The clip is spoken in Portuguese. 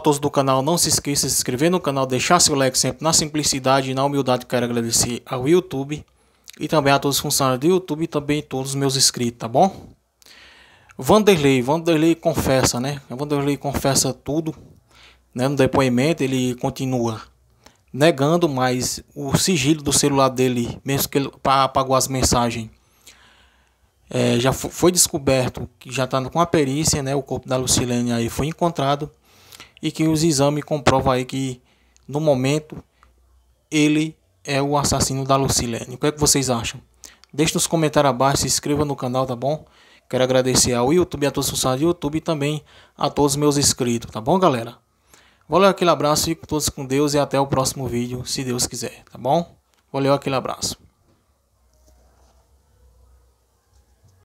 todos do canal, não se esqueça de se inscrever no canal, deixar seu like sempre na simplicidade e na humildade. Quero agradecer ao YouTube e também a todos os funcionários do YouTube e também todos os meus inscritos, tá bom? Vanderlei, Vanderlei confessa, né? Vanderlei confessa tudo, né? No depoimento ele continua negando, mas o sigilo do celular dele, mesmo que ele apagou as mensagens, é, já foi descoberto, que já está com a perícia, né? O corpo da Lucilene aí foi encontrado e que os exames comprovam aí que no momento ele é o assassino da Lucilene. O que é que vocês acham? Deixe nos comentários abaixo, se inscreva no canal, tá bom? Quero agradecer ao YouTube, a todos os funcionários do YouTube e também a todos os meus inscritos, tá bom, galera? Valeu, aquele abraço, fico todos com Deus e até o próximo vídeo, se Deus quiser, tá bom? Valeu, aquele abraço.